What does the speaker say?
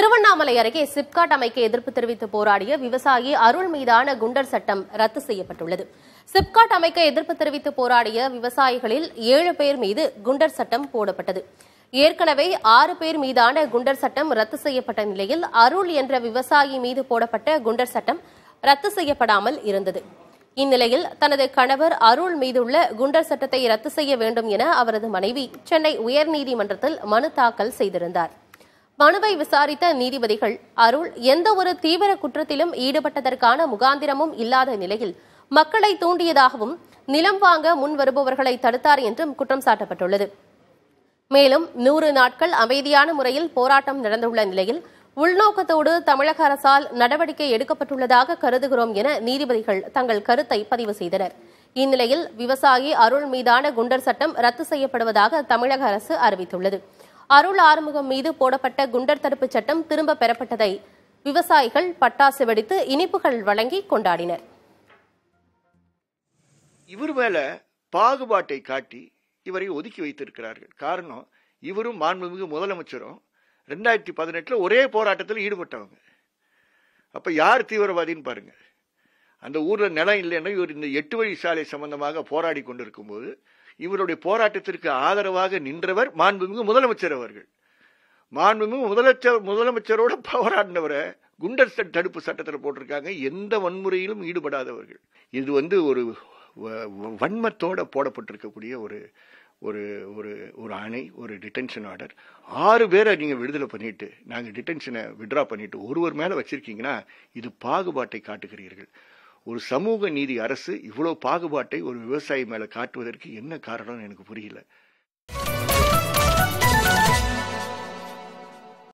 திருவண்ணாமலை அருகே சிப்காட் அமைக்க எதிர்ப்பு தெரிவித்து போராடிய விவசாயி அருள் மீதான குண்டர் சட்டம் ரத்து செய்யப்பட்டுள்ளது சிப்காட் அமைக்க எதிர்ப்பு தெரிவித்து போராடிய விவசாயிகளில் ஏழு பேர் மீது குண்டர் சட்டம் போடப்பட்டது ஏற்கனவே ஆறு பேர் மீதான குண்டர் சட்டம் ரத்து செய்யப்பட்ட நிலையில் அருள் என்ற விவசாயி மீது போடப்பட்ட குண்டர் சட்டம் ரத்து செய்யப்படாமல் இருந்தது இந்நிலையில் தனது கணவர் அருள் மீதுள்ள குண்டர் சட்டத்தை ரத்து செய்ய வேண்டும் என அவரது மனைவி சென்னை உயர்நீதிமன்றத்தில் மனு தாக்கல் செய்திருந்தார் மனுவை விசாரித்த நீதிபதிகள் அருள் எந்த ஒரு தீவிர குற்றத்திலும் ஈடுபட்டதற்கான முகாந்திரமும் இல்லாத நிலையில் மக்களை தூண்டியதாகவும் நிலம் வாங்க முன் வருபவர்களை தடுத்தார் என்றும் குற்றம் சாட்டப்பட்டுள்ளது மேலும் நூறு நாட்கள் அமைதியான முறையில் போராட்டம் நடந்துள்ள நிலையில் உள்நோக்கத்தோடு தமிழக அரசால் நடவடிக்கை எடுக்கப்பட்டுள்ளதாக கருதுகிறோம் என நீதிபதிகள் தங்கள் கருத்தை பதிவு செய்தனர் இந்நிலையில் விவசாயி அருள் மீதான குண்டர் சட்டம் ரத்து செய்யப்படுவதாக தமிழக அரசு அறிவித்துள்ளது அருள் ஆறுமுகம் மீது போடப்பட்ட குண்டர் தடுப்பு சட்டம் திரும்ப பெறப்பட்டதை விவசாயிகள் பட்டாசு வெடித்து இனிப்புகள் வழங்கி கொண்டாடினர் இவர் மேல பாகுபாட்டை காட்டி இவரை ஒதுக்கி வைத்திருக்கிறார்கள் காரணம் இவரும் மாண்புமிகு முதலமைச்சரும் ரெண்டாயிரத்தி பதினெட்டுல ஒரே போராட்டத்தில் ஈடுபட்டவங்க அப்ப யார் தீவிரவாதின்னு பாருங்க அந்த ஊர்ல நிலம் இல்லைன்னா இவர் இந்த எட்டு வழி சாலை சம்பந்தமாக போராடி கொண்டிருக்கும் போது இவருடைய போராட்டத்திற்கு ஆதரவாக நின்றவர் மாண்புமிகு முதலமைச்சர் அவர்கள் மாண்புமிகு முதலமைச்சர் முதலமைச்சரோட போராடினவரை குண்டர் தடுப்பு சட்டத்தில் போட்டிருக்காங்க எந்த வன்முறையிலும் ஈடுபடாதவர்கள் இது வந்து ஒரு வன்மத்தோட போடப்பட்டிருக்கக்கூடிய ஒரு ஒரு ஒரு ஒரு அணை ஒரு டிடென்ஷன் ஆர்டர் ஆறு பேரை நீங்கள் விடுதலை பண்ணிட்டு நாங்கள் டிடென்ஷனை விட்ரா பண்ணிட்டு ஒருவர் மேலே வச்சுருக்கீங்கன்னா இது பாகுபாட்டை காட்டுகிறீர்கள் ஒரு சமூக நீதி அரசு இவ்வளோ பாகுபாட்டை ஒரு விவசாயி மேலே காட்டுவதற்கு என்ன காரணம்னு எனக்கு புரியல